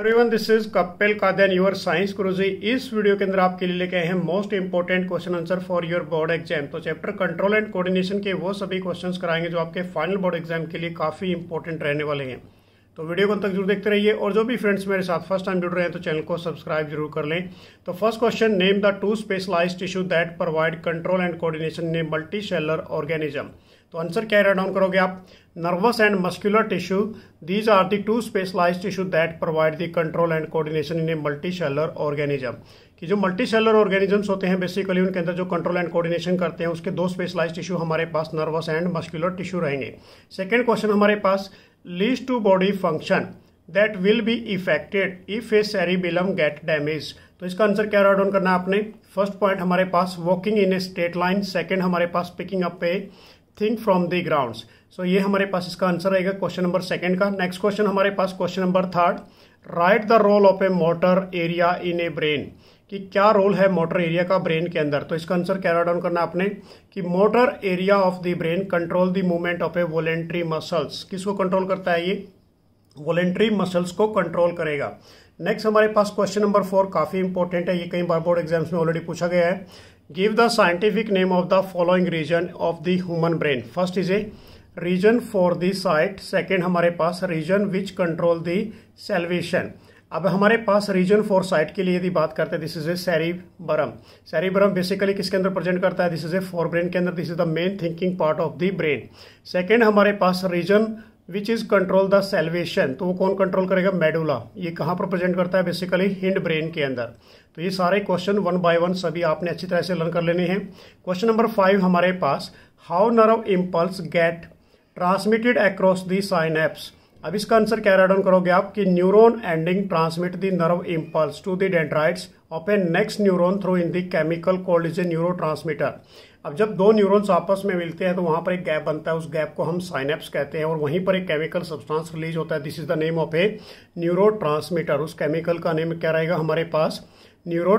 everyone this is Kapil Kadan your science crazy इस वीडियो के अंदर आपके लिए लेके आए हैं most important question answer for your board exam तो चैप्टर कंट्रोल एंड कोऑर्डिनेशन के वो सभी क्वेश्चंस कराएंगे जो आपके फाइनल बोर्ड एग्जाम के लिए काफी इंपॉर्टेंट रहने वाले हैं तो वीडियो को तक जरूर देखते रहिए और जो भी फ्रेंड्स मेरे साथ फर्स्ट टाइम जुड़ रहे हैं तो चैनल को सब्सक्राइब जरूर कर लें तो first question name the two specialised tissue that provide control and coordination ने मल्टी सेलर ऑर्गेनिज्म तो आंसर क्या राइट डाउन करोगे आप nervous and muscular tissue these are the two specialise tissue that provide the control and coordination in a multicellular organism कि जो multi cellular organisms होते हैं basically उनके अंदर जो कंट्रोल एंड कोऑर्डिनेशन करते हैं उसके दो स्पेशलाइज टिश्यू हमारे पास नर्वस एंड मस्कुलर टिश्यू रहेंगे सेकेंड क्वेश्चन हमारे पास list two body function that will be affected if a cerebellum get damage तो इसका आंसर क्या राइट डाउन करना है आपने फर्स्ट पॉइंट हमारे पास walking in a straight line second हमारे पास picking up a thing from the ground so ये हमारे पास इसका आंसर आएगा क्वेश्चन नंबर सेकेंड का नेक्स्ट क्वेश्चन हमारे पास question number third write the role of a motor area in a brain कि क्या रोल है मोटर एरिया का ब्रेन के अंदर तो इसका आंसर कैरा डाउन करना आपने कि motor area of the brain control the movement of a voluntary muscles किसको कंट्रोल करता है ये वॉलेंट्री मसल्स को कंट्रोल करेगा नेक्स्ट हमारे पास क्वेश्चन नंबर फोर काफ़ी इंपॉर्टेंट है ये कई बार बोर्ड एग्जाम्स में ऑलरेडी पूछा गया है give the scientific name of the following region of the human brain first is a region for the sight second हमारे पास region which control the salivation अब हमारे पास रीजन फॉर साइट के लिए यदि बात करते हैं this is a cerebrum cerebrum basically किसके अंदर प्रेजेंट करता है this is a fore brain के अंदर this is the main thinking part of the brain second हमारे पास region which is control the salivation तो वो कौन कंट्रोल करेगा मेडुला ये कहाँ पर प्रेजेंट करता है बेसिकली हिंड ब्रेन के अंदर तो ये सारे क्वेश्चन वन बाय वन सभी आपने अच्छी तरह से लर्न कर लेने हैं क्वेश्चन नंबर फाइव हमारे पास how nerve impulse get transmitted across the synapse अब इसका आंसर क्या राइडन करोगे आप कि neuron ending transmit the nerve impulse to the dendrites of a next neuron through in the chemical called is a neuro अब जब दो neurons आपस में मिलते हैं तो वहाँ पर एक गैप बनता है उस गैप को हम साइनेप्स कहते हैं और वहीं पर एक केमिकल सब्सटेंस रिलीज होता है this is the name of a neuro उस केमिकल का नेम क्या रहेगा हमारे पास न्यूरो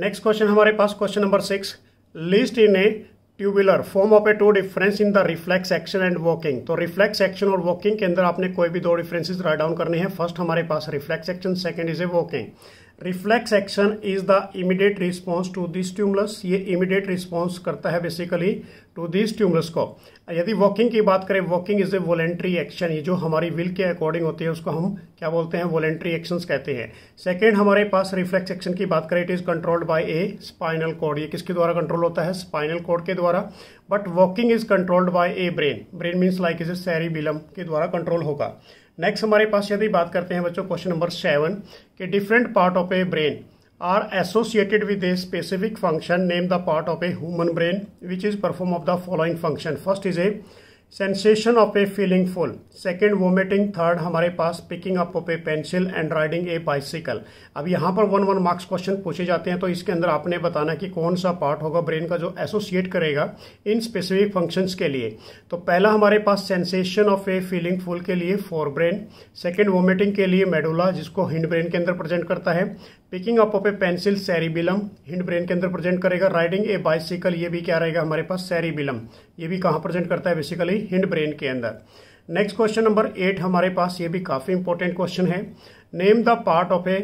नेक्स्ट क्वेश्चन हमारे पास question number six list in a tubular form of a two difference in the reflex action and walking तो रिफ्लेक्स एक्शन और वॉकिंग के अंदर आपने कोई भी दो डिफरेंसेस राइट डाउन करने हैं फर्स्ट हमारे पास reflex action second is a walking reflex action is the immediate response to this stimulus ये इमीडिएट रिस्पॉन्स करता है बेसिकली टू दिस ट्यूमरस को यदि वॉकिंग की बात करें walking is a voluntary action ये जो हमारी विल के अकॉर्डिंग होती है उसको हम क्या बोलते हैं वॉलेंट्री एक्शंस कहते हैं सेकेंड हमारे पास रिफ्लेक्स एक्शन की बात करें it is controlled by a spinal cord ये किसके द्वारा कंट्रोल होता है स्पाइनल कोड के द्वारा but walking is controlled by a brain brain means like is a cerebellum के द्वारा कंट्रोल होगा नेक्स्ट हमारे पास यदि बात करते हैं बच्चों क्वेश्चन नंबर सेवन के different part of a brain are associated with a specific function name the part of a human brain which is perform of the following function first is a sensation of a feeling full second vomiting third हमारे पास picking up of a pencil and riding a bicycle अब यहाँ पर one one marks question पूछे जाते हैं तो इसके अंदर आपने बताना कि कौन सा पार्ट होगा ब्रेन का जो एसोसिएट करेगा इन स्पेसिफिक फंक्शंस के लिए तो पहला हमारे पास sensation of a feeling full के लिए फोर ब्रेन सेकेंड वोमिटिंग के लिए मेडोला जिसको हिंड ब्रेन के अंदर प्रेजेंट करता है picking up of a pencil cerebellum hindbrain के अंदर प्रेजेंट करेगा राइडिंग ए बाइसिकल ये भी क्या रहेगा हमारे पास सेरिबिलम ये भी कहाँ प्रेजेंट करता है बेसिकली हिंड ब्रेन के अंदर नेक्स्ट क्वेश्चन नंबर एट हमारे पास ये भी काफ़ी इंपॉर्टेंट क्वेश्चन है name the part of a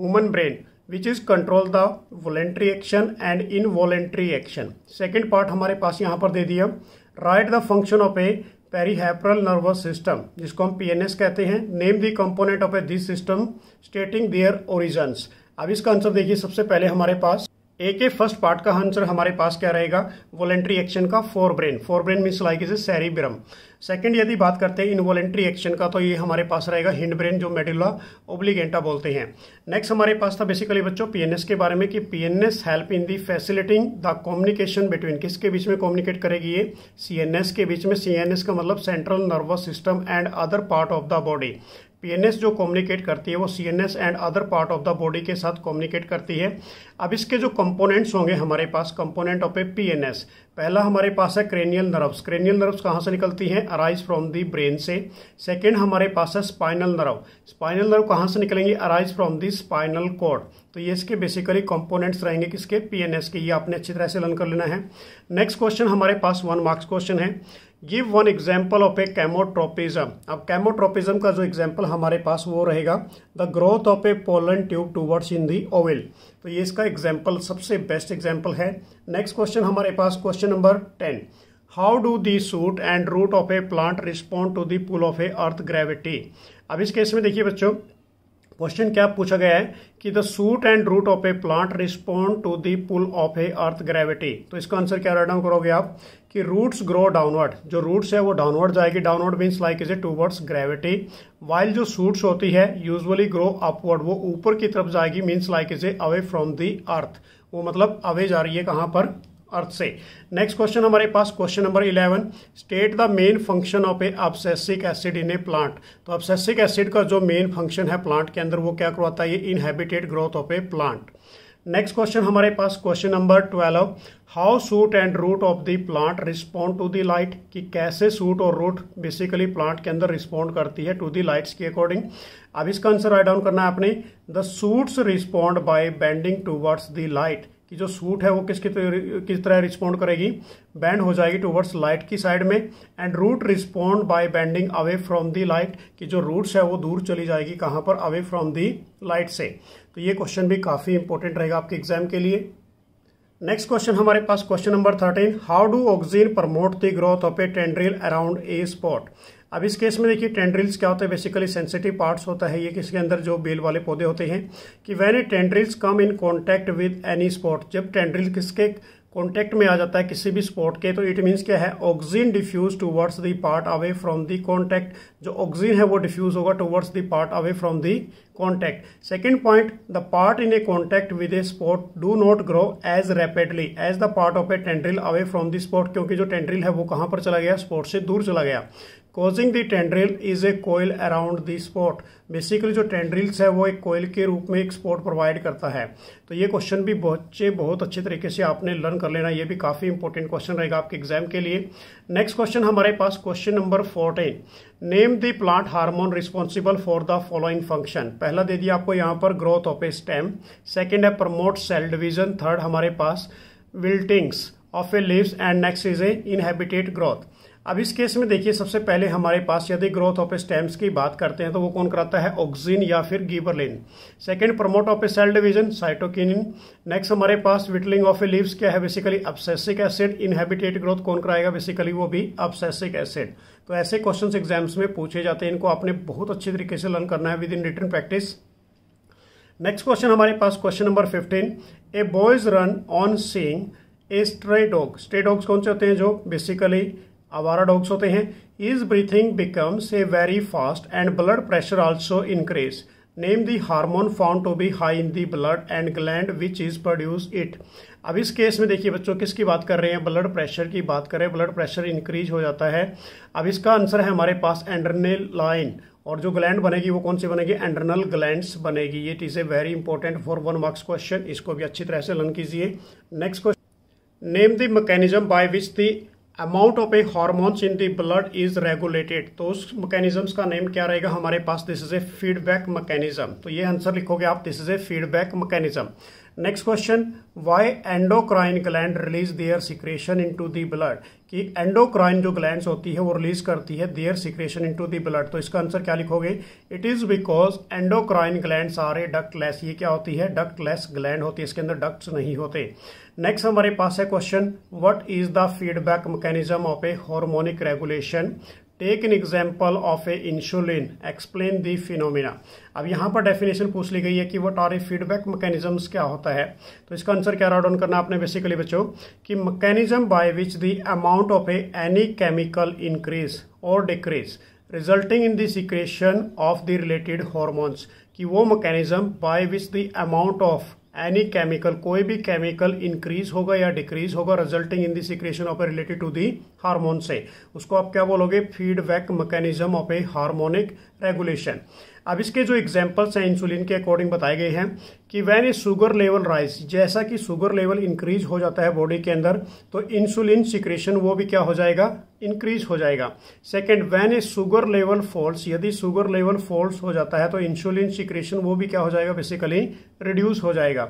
human brain which is control the voluntary action and involuntary action second part हमारे पास यहाँ पर दे दिया right the function of a peripheral nervous system जिसको हम एस कहते हैं name the component of a this system stating their origins अब इसका आंसर देखिए सबसे पहले हमारे पास ए के फर्स्ट पार्ट का आंसर हमारे पास क्या रहेगा वॉलेंट्री एक्शन का forebrain forebrain means like is cerebrum second यदि बात करते हैं इनवॉलेंट्री एक्शन का तो ये हमारे पास रहेगा हिंड ब्रेन जो मेडुला ओब्लिगेंटा बोलते हैं नेक्स्ट हमारे पास था बेसिकली बच्चों पीएनएस के बारे में कि PNS help in the facilitating the communication between किसके बीच में कम्युनिकेट करेगी ये सीएनएस के बीच में सीएनएस का मतलब central nervous system and other part of the body PNS जो कम्युनिकेट करती है वो CNS and other part of the body के साथ कम्युनिकेट करती है अब इसके जो कंपोनेंट्स होंगे हमारे पास कंपोनेंट ऑफ ए पीएनएस पहला हमारे पास है क्रेनियल नर्व्स क्रेनियल नर्व्स कहाँ से निकलती हैं अराइज फ्रॉम दी ब्रेन से सेकेंड हमारे पास है स्पाइनल नर्व स्पाइनल नर्व कहाँ से निकलेंगे arise from the spinal cord तो ये इसके बेसिकली कंपोनेंट्स रहेंगे किसके पीएनएस के ये आपने अच्छी तरह से लर्न कर लेना है नेक्स्ट क्वेश्चन हमारे पास वन मार्क्स क्वेश्चन है give one example of a chemotropism अब कैमोट्रोपिज्म का जो एग्जाम्पल हमारे पास वो रहेगा the growth of a pollen tube towards in the ovule तो ये इसका एग्जाम्पल सबसे बेस्ट एग्जाम्पल है नेक्स्ट क्वेश्चन हमारे पास question number ten how do the shoot and root of a plant respond to the pull of a earth gravity अब इस case में देखिए बच्चों क्वेश्चन क्या पूछा गया है कि the shoot and root of a plant respond to the pull of a earth gravity तो इसका आंसर क्या राइट डाउन करोगे आप कि रूट्स ग्रो डाउनवर्ड जो रूट्स है वो डाउनवर्ड जाएगी downward means like is a towards gravity while जो सूट्स होती है यूजुअली ग्रो अपवर्ड वो ऊपर की तरफ जाएगी means like is a away from the earth वो मतलब अवे जा रही है कहाँ पर अर्थ से नेक्स्ट क्वेश्चन हमारे पास question number eleven state the main function of a abscisic acid in a plant तो अब्सेसिक एसिड का जो मेन फंक्शन है प्लांट के अंदर वो क्या करवाता है ये inhibited growth of a plant next question हमारे पास question number twelve how shoot and root of the plant respond to the light कि कैसे सूट और रूट बेसिकली प्लांट के अंदर रिस्पॉन्ड करती है टू द लाइट्स के अकॉर्डिंग अब इसका आंसर राइट डाउन करना है आपने the shoots respond by bending towards the light कि जो सूट है वो किसकी तो किस तरह रिस्पोंड करेगी बैंड हो जाएगी टूवर्ड्स लाइट की साइड में and root respond by bending away from the light कि जो रूट्स है वो दूर चली जाएगी कहाँ पर अवे फ्रॉम दी लाइट से तो ये क्वेश्चन भी काफ़ी इंपॉर्टेंट रहेगा आपके एग्जाम के लिए नेक्स्ट क्वेश्चन हमारे पास question number thirteen how do oxygen promote the growth of a tendril around a support अब इस केस में देखिए टेंड्रिल्स क्या होता है बेसिकली सेंसिटिव पार्ट्स होता है ये किसके अंदर जो बेल वाले पौधे होते हैं कि when a tendrils come in contact with any support जब टेंड्रिल किसके कॉन्टैक्ट में आ जाता है किसी भी स्पॉट के तो इट मीन्स क्या है oxygen diffuse towards the part away from the contact जो ऑक्सीजन है वो डिफ्यूज होगा towards the part away from the contact second point the part in a contact with a support do not grow as rapidly as the part of a tendril away from the support क्योंकि जो tendril है वो कहाँ पर चला गया spot से दूर चला गया causing the tendril is a coil around the support basically जो टेंड्रिल्स है वो एक कोयल के रूप में एक स्पॉट प्रोवाइड करता है तो ये क्वेश्चन भी बच्चे बहुत अच्छे तरीके से आपने लर्न कर लेना ये भी काफ़ी इंपॉर्टेंट क्वेश्चन रहेगा आपके एग्जाम के लिए नेक्स्ट क्वेश्चन हमारे पास question number fourteen name name the plant hormone responsible for the following function पहला दे दिया आपको यहाँ पर growth of a stem second है प्रमोट सेल डिविजन थर्ड हमारे पास wiltings of a leaves and next is a inhibited growth अब इस केस में देखिए सबसे पहले हमारे पास यदि ग्रोथ ऑफ ए स्टेम्स की बात करते हैं तो वो कौन कराता है ऑक्सीजन या फिर gibberellin second promote of a cell division cytokinin next हमारे पास विटलिंग ऑफ ए लीव्स क्या है basically abscisic acid inhibited growth कौन कराएगा बेसिकली वो भी अपसेसिक एसिड तो ऐसे क्वेश्चंस एग्जाम्स में पूछे जाते हैं इनको आपने बहुत अच्छे तरीके से लर्न करना है with in written practice next question हमारे पास question number fifteen a boys run on seeing a stray dog stray dogs कौन से होते हैं जो बेसिकली आवारा डॉग्स होते हैं is breathing becomes a very fast and blood pressure also increase name the hormone found to be high in the blood and gland which is produce it अब इस केस में देखिए बच्चों किसकी बात कर रहे हैं ब्लड प्रेशर की बात करें ब्लड प्रेशर इंक्रीज हो जाता है अब इसका आंसर है हमारे पास एंड्रनल लाइन और जो ग्लैंड बनेगी वो कौन सी बनेगी एंड्रनल ग्लैंड्स बनेगी ये is a very important for one marks question इसको भी अच्छी तरह से लर्न कीजिए next question name the mechanism by which the amount of a hormones in the blood is regulated तो उस मैकेनिज्म्स का नेम क्या रहेगा हमारे पास this is a feedback mechanism तो ये आंसर लिखोगे आप this is a feedback mechanism next question why endocrine gland release their secretion in to the blood कि एंडोक्राइन जो ग्लैंड होती है वो रिलीज करती है their secretion into the blood तो इसका आंसर क्या लिखोगे it is because endocrine gland सारे लेस ये क्या होती है लेस ग्लैंड होती है इसके अंदर डक्ट नहीं होते नेक्स्ट हमारे पास है question what is the feedback mechanism of a hormonic regulation take an example of a insulin explain the phenomena अब यहाँ पर डेफिनेशन पूछ ली गई है कि what are a feedback mechanisms क्या होता है तो इसका आंसर क्या राउड ऑन करना आपने बेसिकली बच्चों कि mechanism by which the amount of a any chemical increase और decrease resulting in the secretion of the related hormones कि वो mechanism by which the amount of any chemical कोई भी केमिकल इंक्रीज होगा या डिक्रीज होगा resulting in secretion of a related to the hormone से उसको आप क्या बोलोगे feedback mechanism of a hormonic regulation अब इसके जो एग्जाम्पल्स हैं इंसुलिन के अकॉर्डिंग बताए गए हैं कि when a sugar level rise जैसा कि शुगर लेवल इंक्रीज हो जाता है बॉडी के अंदर तो इंसुलिन सिक्रेशन वो भी क्या हो जाएगा इंक्रीज हो जाएगा second when a sugar level falls यदि शुगर लेवल फॉल्स हो जाता है तो इंसुलिन सिक्रेशन वो भी क्या हो जाएगा बेसिकली रिड्यूस हो जाएगा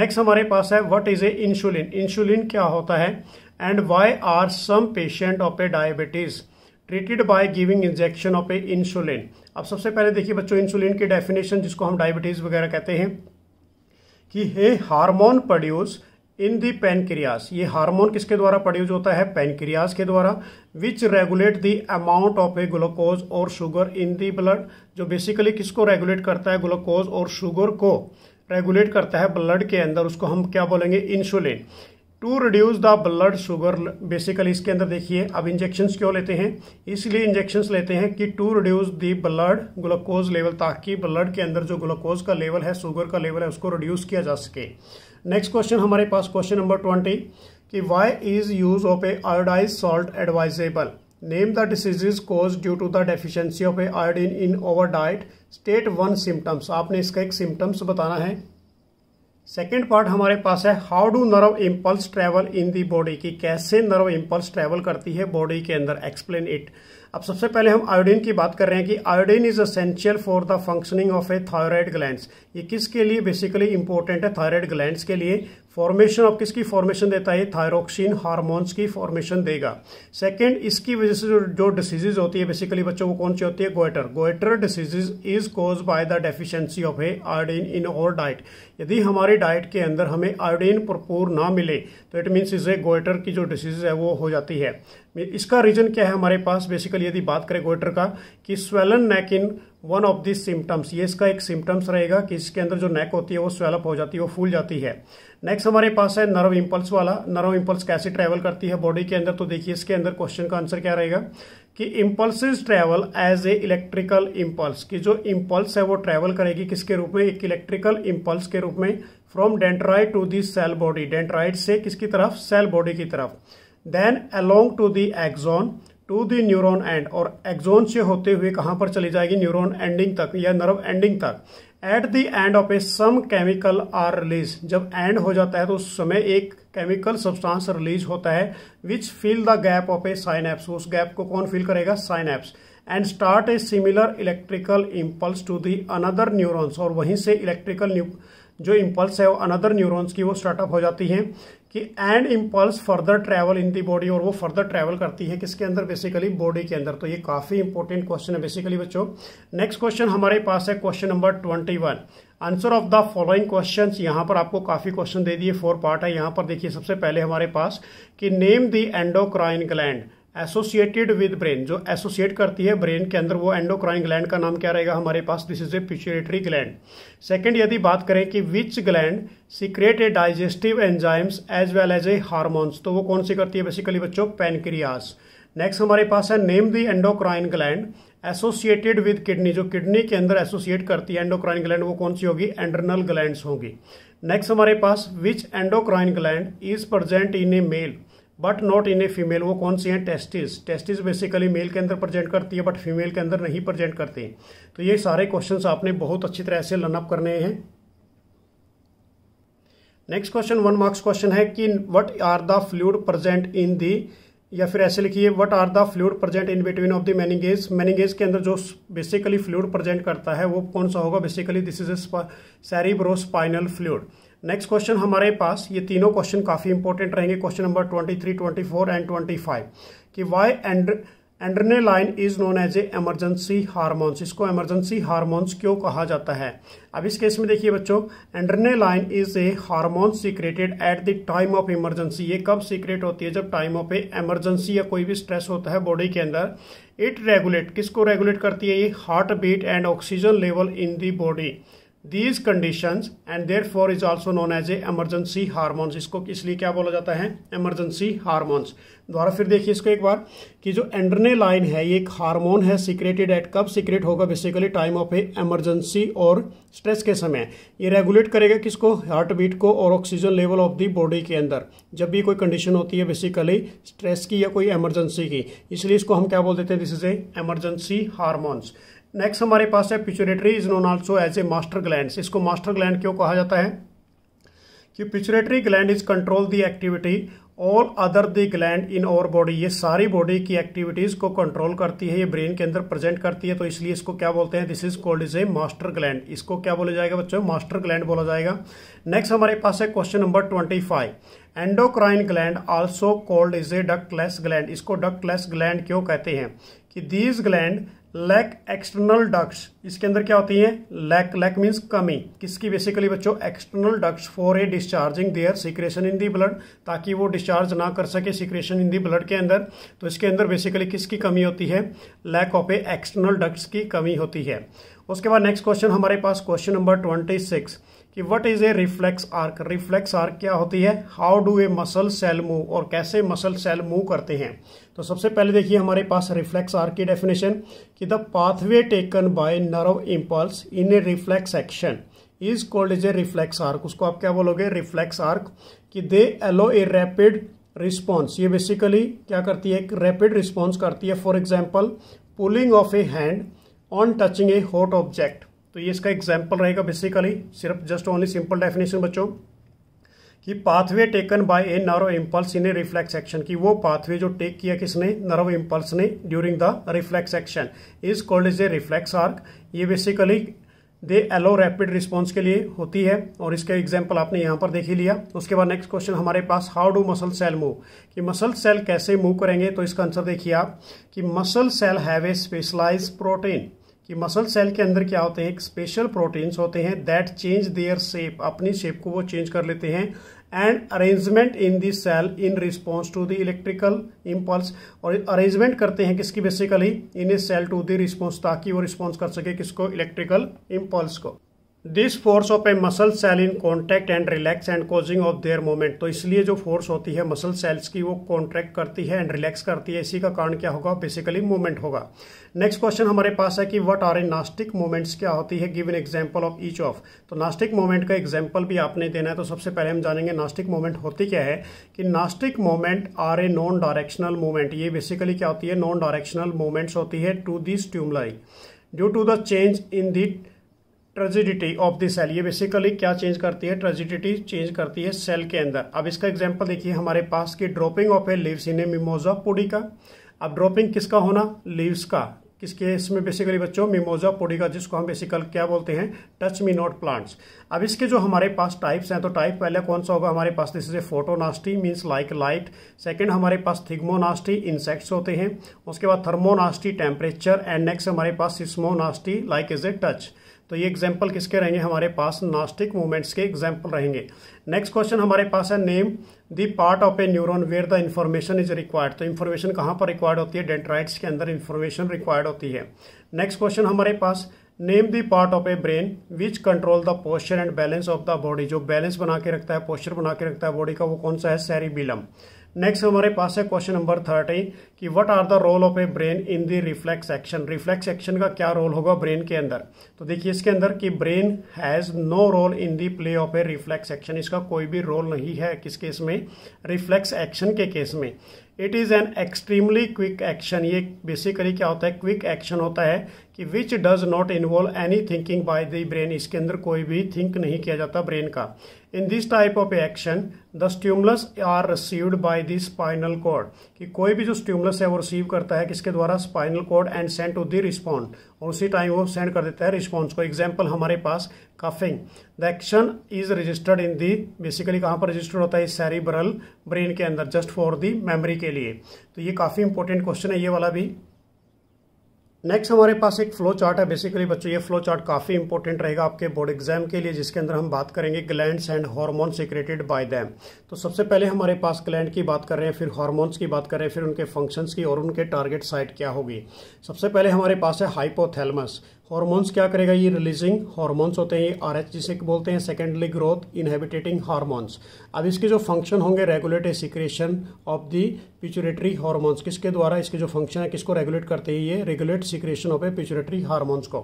नेक्स्ट हमारे पास है what is a insulin insulin क्या होता है and why are some patient of a diabetes treated by giving injection of a insulin अब सबसे पहले देखिए बच्चों इंसुलिन की डेफिनेशन जिसको हम डायबिटीज़ वगैरह कहते हैं कि the hormone produce in the pancreas ये हार्मोन किसके द्वारा प्रोड्यूस होता है पेनक्रियास के द्वारा which regulate the amount of a glucose और शुगर इन दी ब्लड जो बेसिकली किसको रेगुलेट करता है ग्लूकोज और शुगर को रेगुलेट करता है ब्लड के अंदर उसको हम क्या बोलेंगे insulin to reduce the blood sugar basically इसके अंदर देखिए अब इंजेक्शन क्यों लेते हैं इसलिए इंजेक्शंस लेते हैं कि to reduce the blood glucose level ताकि ब्लड के अंदर जो ग्लूकोज का लेवल है शुगर का लेवल है उसको रिड्यूस किया जा सके नेक्स्ट क्वेश्चन हमारे पास क्वेश्चन नंबर ट्वेंटी कि why is use of a iodised salt advisable name the diseases cause due to the deficiency of a iodine in over diet state one symptoms आपने इसका एक symptoms बताना है second part हमारे पास है how do nerve impulse travel in the body की कैसे नर्व इम्पल्स ट्रेवल करती है बॉडी के अंदर एक्सप्लेन इट अब सबसे पहले हम आयोडीन की बात कर रहे हैं कि iodine is essential for the functioning of a thyroid gland ये किसके लिए बेसिकली इंपॉर्टेंट है थायराइड ग्लैंड के लिए फॉर्मेशन ऑफ किसकी फॉर्मेशन देता है थायरोक्सिन हार्मोन्स की फॉर्मेशन देगा सेकंड इसकी वजह से जो जो डिसीजेज होती है बेसिकली बच्चों को कौन सी होती है goitre goitre diseases is cause by the deficiency of a iodine in our diet यदि हमारी डाइट के अंदर हमें आयोडीन भरपूर ना मिले तो it means is a goitre की जो डिसीज है वो हो जाती है इसका रीजन क्या है हमारे पास बेसिकली यदि बात करें गोएटर का कि swollen neck in one of this symptoms ये इसका एक सिम्टम्स रहेगा कि इसके अंदर जो नेक होती है वो स्वेलअप हो जाती है वो फूल जाती है नेक्स्ट हमारे पास है नर्व इम्पल्स वाला नर्व इम्पल्स कैसे ट्रैवल करती है बॉडी के अंदर तो देखिए इसके अंदर क्वेश्चन का आंसर क्या रहेगा कि impulse travel as a electrical impulse कि जो इम्पल्स है वो ट्रैवल करेगी किसके रूप में एक इलेक्ट्रिकल इम्पल्स के रूप में from dendrite to the cell body dendrite से किसकी तरफ सेल बॉडी की तरफ then along to the axon to the neuron and और एक्जोन से होते हुए कहाँ पर चली जाएगी न्यूरोन एंडिंग तक या नर्व एंडिंग तक at the end of a some chemical are release जब एंड हो जाता है तो उस समय एक केमिकल सब्सटेंस रिलीज होता है which fill the gap of a synapse उस गैप को कौन फिल करेगा synapse and start a similar electrical impulse to the another neurons और वहीं से इलेक्ट्रिकल जो इम्पल्स है वो अनदर न्यूरोन्स की वो स्टार्टअप हो जाती है कि and impulse further travel in the body और वो फर्दर ट्रैवल करती है किसके अंदर बेसिकली बॉडी के अंदर तो ये काफ़ी इंपॉर्टेंट क्वेश्चन है बेसिकली बच्चों नेक्स्ट क्वेश्चन हमारे पास है question number twenty one answer of the following question यहाँ पर आपको काफ़ी क्वेश्चन दे दिए फोर पार्ट है यहाँ पर देखिए सबसे पहले हमारे पास कि name the endocrine gland associated with brain जो एसोसिएट करती है ब्रेन के अंदर वो एंडोक्राइन ग्लैंड का नाम क्या रहेगा हमारे पास this is a pituitary gland second यदि बात करें कि which gland secrete a digestive enzymes as well as a hormones तो वो कौन सी करती है बेसिकली बच्चों पेनक्रियास नेक्स्ट हमारे पास है name the endocrine gland associated with kidney जो किडनी के अंदर एसोसिएट करती है एंडोक्राइन ग्लैंड वो कौन सी होगी एंडरनल ग्लैंड होगी नेक्स्ट हमारे पास which endocrine gland is present in a male but not in a female वो कौन सी हैं टेस्टिस टेस्टिस बेसिकली मेल के अंदर प्रेजेंट करती है बट फीमेल के अंदर नहीं प्रेजेंट करते तो ये सारे क्वेश्चन आपने बहुत अच्छी तरह से लर्नअप करने हैं next question one marks question है कि what are the fluid present in the या फिर ऐसे लिखिए what are the fluid present in between of the meninges meninges के अंदर जो बेसिकली फ्लूड प्रेजेंट करता है वो कौन सा होगा basically this is a cerebrospinal fluid next question हमारे पास ये तीनों क्वेश्चन काफ़ी इंपॉर्टेंट रहेंगे question number twenty three twenty four and twenty five कि why and adrenaline is known as a emergency hormones इसको एमरजेंसी हारमोन्स क्यों कहा जाता है अब इस केस में देखिए बच्चों adrenaline is a hormones secreted at the time of emergency ये कब सीक्रेट होती है जब टाइम ऑफ ए एमरजेंसी या कोई भी स्ट्रेस होता है बॉडी के अंदर इट रेगुलेट किसको रेगुलेट करती है ये heart beat and oxygen level in the body these conditions and therefore is also known as a emergency hormones इसको इसलिए क्या बोला जाता है एमरजेंसी हारमोन्स दोबारा फिर देखिए इसको एक बार कि जो एंड्रने लाइन है ये एक हारमोन है सिक्रेटेड एट कब सिक्रेट होगा basically time of a emergency और स्ट्रेस के समय ये रेगुलेट करेगा किसको हार्ट बीट को और oxygen level of the body के अंदर जब भी कोई कंडीशन होती है बेसिकली स्ट्रेस की या कोई एमरजेंसी की इसलिए इसको हम क्या बोल देते हैं this is a emergency hormones next हमारे पास है pituitary is known also as a master gland इसको मास्टर ग्लैंड क्यों कहा जाता है कि pituitary gland is control the activity all other the gland in our body ये सारी बॉडी की एक्टिविटीज को कंट्रोल करती है ये ब्रेन के अंदर प्रेजेंट करती है तो इसलिए इसको क्या बोलते हैं this is called is a master gland इसको क्या बोला जाएगा बच्चों मास्टर ग्लैंड बोला जाएगा नेक्स्ट हमारे पास है question number twenty five endocrine gland also called is a less gland इसको लेस ग्लैंड क्यों कहते हैं कि these gland lack external ducts इसके अंदर क्या होती है लैक लैक मीन्स कमी किसकी बेसिकली बच्चों external ducts for a discharging their secretion in the blood ताकि वो डिस्चार्ज ना कर सके सिक्रेशन इन दी ब्लड के अंदर तो इसके अंदर बेसिकली किसकी कमी होती है lack of a external ducts की कमी होती है उसके बाद नेक्स्ट क्वेश्चन हमारे पास क्वेश्चन नंबर ट्वेंटी सिक्स कि what is a reflex arc reflex arc क्या होती है how do a muscle cell move और कैसे मसल सेल मूव करते हैं तो सबसे पहले देखिए हमारे पास रिफ्लेक्स आर्क की डेफिनेशन कि the pathway taken by nerve impulse in a reflex action is called is a reflex arc उसको आप क्या बोलोगे रिफ्लेक्स आर्क कि they allow a rapid response ये बेसिकली क्या करती है एक रैपिड रिस्पॉन्स करती है for example pulling of a hand on touching a hot object तो ये इसका एग्जाम्पल रहेगा बेसिकली सिर्फ जस्ट ओनली सिंपल डेफिनेशन बच्चों कि pathway taken by a nerve impulse in a reflex action की वो पाथवे जो टेक किया किसने नर्व इम्पल्स ने during the reflex action is called is a reflex arc ये basically they allow rapid response के लिए होती है और इसका एग्जाम्पल आपने यहाँ पर देख ही लिया तो उसके बाद नेक्स्ट क्वेश्चन हमारे पास how do muscle cell move कि मसल सेल कैसे मूव करेंगे तो इसका आंसर देखिए आप कि muscle cell have a specialise protein कि मसल सेल के अंदर क्या होते हैं एक स्पेशल प्रोटीन्स होते हैं दैट चेंज देयर शेप अपनी शेप को वो चेंज कर लेते हैं and arrangement in this cell in response to the electrical impulse और अरेंजमेंट करते हैं किसकी basically in a cell to the response ताकि वो रिस्पॉन्स कर सके किसको इलेक्ट्रिकल इम्पल्स को this force of a muscle cell in contract and relax and causing of their movement तो इसलिए जो फोर्स होती है मसल सेल्स की वो कॉन्ट्रैक्ट करती है एंड रिलैक्स करती है इसी का कारण क्या होगा बेसिकली मूवमेंट होगा नेक्स्ट क्वेश्चन हमारे पास है कि what are a nastic moments क्या होती है give an example of each of तो नास्टिक मोमेंट का एग्जाम्पल भी आपने देना है तो सबसे पहले हम जानेंगे नास्टिक मोमेंट होती क्या है कि nastic moment are a non directional movement ये बेसिकली क्या होती है नॉन डायरेक्शनल मोमेंट्स होती है to this stimuli due to the change in the turgidity of the cell ये बेसिकली क्या चेंज करती है ट्रेजिडिटी चेंज करती है सेल के अंदर अब इसका एग्जाम्पल देखिए हमारे पास कि dropping of a leaves in a mimosa पोडी का अब ड्रॉपिंग किसका होना लीव्स का किसके इसमें बेसिकली बच्चों मिमोजा पोडी का जिसको हम बेसिकल क्या बोलते हैं टच मी नॉट प्लांट्स अब इसके जो हमारे पास टाइप्स हैं तो टाइप पहले कौन सा होगा हमारे पास this is a photonasty means like light second हमारे पास थिग्मोनास्टी इंसेक्ट्स होते हैं उसके बाद थर्मोनास्टी टेम्परेचर एंड नेक्स्ट हमारे पास seismonasty like is a touch तो ये एग्जाम्पल किसके रहेंगे हमारे पास नास्टिक मूवमेंट्स के एग्जाम्पल रहेंगे नेक्स्ट क्वेश्चन हमारे पास है name the part of a neuron where the information is required तो इन्फॉर्मेशन कहाँ पर रिक्वायर्ड होती है डेंट्राइट्स के अंदर इन्फॉर्मेशन रिक्वायर्ड होती है नेक्स्ट क्वेश्चन हमारे पास name the part of a brain which control the posture and balance of the body जो बैलेंस बना के रखता है पोस्चर बना के रखता है बॉडी का वो कौन सा है सैरीबिलम नेक्स्ट हमारे पास है क्वेश्चन नंबर थर्टी कि what are the role of a brain in the reflex action reflex action का क्या रोल होगा ब्रेन के अंदर तो देखिए इसके अंदर कि brain has no role in the play of a reflex action इसका कोई भी रोल नहीं है किस केस में रिफ्लेक्स एक्शन के केस में it is an extremely quick action ये बेसिकली क्या होता है क्विक एक्शन होता है कि which does not involve any thinking by the brain इसके अंदर कोई भी थिंक नहीं किया जाता ब्रेन का in this type of action the stimulus are received by the spinal cord कि कोई भी जो स्ट्यूमलस है वो रिसीव करता है किसके द्वारा spinal cord and send to the respond और उसी टाइम वो सेंड कर देता है रिस्पॉन्स को एग्जाम्पल हमारे पास coughing the action is registered in the basically कहाँ पर रजिस्टर्ड होता है सेरिब्रल ब्रेन के अंदर जस्ट फॉर दी मेमरी के लिए तो ये काफ़ी इंपॉर्टेंट क्वेश्चन है ये वाला भी नेक्स्ट हमारे पास एक फ्लो चार्ट है बेसिकली बच्चों ये फ्लो चार्ट काफ़ी इंपॉर्टेंट रहेगा आपके बोर्ड एग्जाम के लिए जिसके अंदर हम बात करेंगे glands and hormone secreted by them तो सबसे पहले हमारे पास ग्लैंड की बात कर रहे हैं फिर हार्मोन्स की बात कर रहे हैं फिर उनके फंक्शंस की और उनके टारगेट साइट क्या होगी सबसे पहले हमारे पास है हाइपोथेलमस हॉर्मोन्स क्या करेगा ये रिलीजिंग हार्मोन्स होते हैं ये आर एच जिसे बोलते हैं सेकेंडली ग्रोथ इनहेबिटेटिंग हार्मोन्स अब इसके जो फंक्शन होंगे regulate secretion of the pituitary hormones किसके द्वारा इसके जो फंक्शन है किसको रेगुलेट करते हैं ये regulate secretion of a pituitary hormones को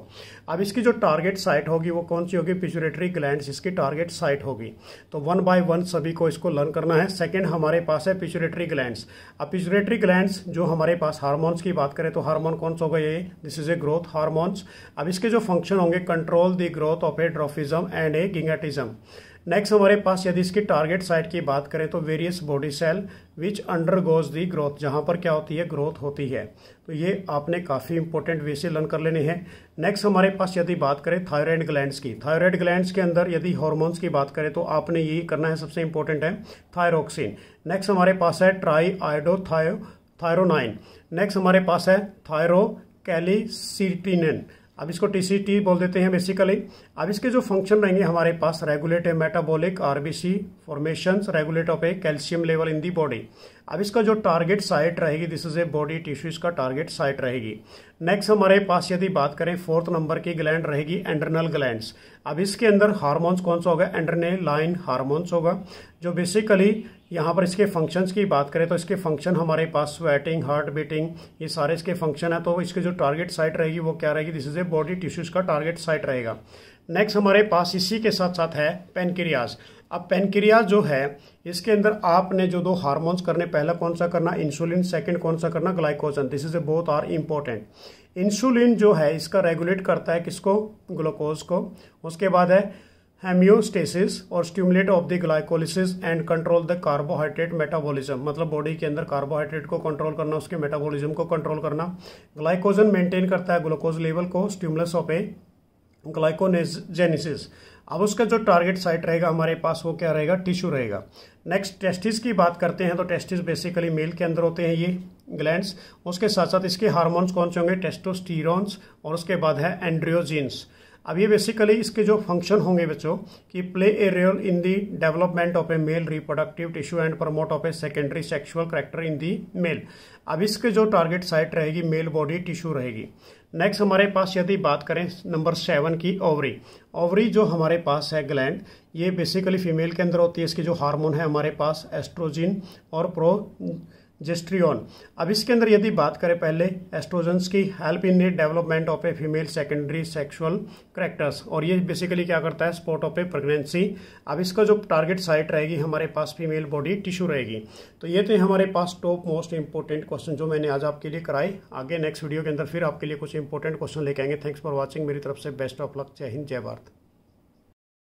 अब इसकी जो टारगेट साइट होगी वो कौन सी होगी पिचुरेटरी ग्लैंड इसकी टारगेट साइट होगी तो वन बाय वन सभी को इसको लर्न करना है सेकेंड हमारे पास है पिचुरेटरी ग्लैंड अब पिचुरेटरी ग्लैंड जो हमारे पास हार्मोन्स की बात करें तो हार्मोन कौन सा होगा ये this is a growth hormones अब इसके जो फंक्शन होंगे control the growth of a dwarfism and a gigantism next हमारे पास यदि इसकी टारगेट साइट की बात करें तो various body cell which undergoes the growth जहाँ पर क्या होती है ग्रोथ होती है तो ये आपने काफ़ी इंपॉर्टेंट वे से लर्न कर लेने हैं नेक्स्ट हमारे पास यदि बात करें थायराइड ग्लैंड्स की थायराइड ग्लैंड्स के अंदर यदि हॉर्मोन्स की बात करें तो आपने यही करना है सबसे इंपॉर्टेंट है थायरोक्सिन नेक्स्ट हमारे पास है ट्राई आइडोथायो थायरोनाइन नेक्स्ट हमारे पास है थायरो कैलीसिटिन अब इसको टी सी टी बोल देते हैं बेसिकली अब इसके जो फंक्शन रहेंगे हमारे पास regulate a metabolic RBC formation regulate of a calcium level in the body अब इसका जो टारगेट साइट रहेगी this is a body tissues का टारगेट साइट रहेगी नेक्स्ट हमारे पास यदि बात करें फोर्थ नंबर की ग्लैंड रहेगी एंडरनल ग्लैंड अब इसके अंदर हार्मोन्स कौन सा होगा एंड्रने लाइन हार्मोन्स होगा जो बेसिकली यहाँ पर इसके फंक्शंस की बात करें तो इसके फंक्शन हमारे पास स्वेटिंग हार्ट बीटिंग ये सारे इसके फंक्शन है तो इसके जो टारगेट साइट रहेगी वो क्या रहेगी this is a body tissues का टारगेट साइट रहेगा नेक्स्ट हमारे पास इसी के साथ साथ है पेनक्रियाज अब पेनक्रियाज जो है इसके अंदर आपने जो दो हार्मोन्स करने पहला कौन सा करना इंसुलिन सेकेंड कौन सा करना glycogen this is a both are important insulin जो है इसका रेगुलेट करता है किसको ग्लूकोज को उसके बाद है हेम्योस्टेसिस और stimulate of the glycolysis and control the carbohydrate metabolism मतलब बॉडी के अंदर कार्बोहाइड्रेट को कंट्रोल करना उसके मेटाबॉलिज्म को कंट्रोल करना ग्लाइकोजन मेंटेन करता है ग्लूकोज लेवल को स्ट्यूमुलस ऑफ ए ग्लाइकोनेजेनेसिस अब उसका जो टारगेट साइट रहेगा हमारे पास वो क्या रहेगा टिश्यू रहेगा नेक्स्ट टेस्टिस की बात करते हैं तो टेस्टिस बेसिकली मेल के अंदर होते हैं ये ग्लैंड्स उसके साथ साथ इसके हार्मोन्स कौन से होंगे टेस्टोस्टीरोन्स और उसके बाद है एंड्रियोजीन्स अब ये बेसिकली इसके जो फंक्शन होंगे बच्चों कि play a role in the development of a male reproductive tissue and promote of a secondary sexual character in the male अब इसके जो टारगेट साइट रहेगी मेल बॉडी टिश्यू रहेगी नेक्स्ट हमारे पास यदि बात करें नंबर सेवन की ओवरी ओवरी जो हमारे पास है ग्लैंड ये बेसिकली फीमेल के अंदर होती है इसकी जो हार्मोन है हमारे पास एस्ट्रोजिन और प्रो जेस्ट्रियन अब इसके अंदर यदि बात करें पहले एस्ट्रोजन्स की help in development of a female secondary sexual characters और ये बेसिकली क्या करता है स्पोर्ट ऑफ ए प्रेगनेंसी अब इसका जो टारगेट साइट रहेगी हमारे पास फीमेल बॉडी टिश्यू रहेगी तो ये थे तो हमारे पास टॉप मोस्ट इंपॉर्टेंट क्वेश्चन जो मैंने आज आपके लिए कराए आगे नेक्स्ट वीडियो के अंदर फिर आपके लिए कुछ इंपॉर्टेंट क्वेश्चन लेके आएंगे थैंक्स फॉर वॉचिंग मेरी तरफ से बेस्ट ऑफ लक जय हिंद जय भारत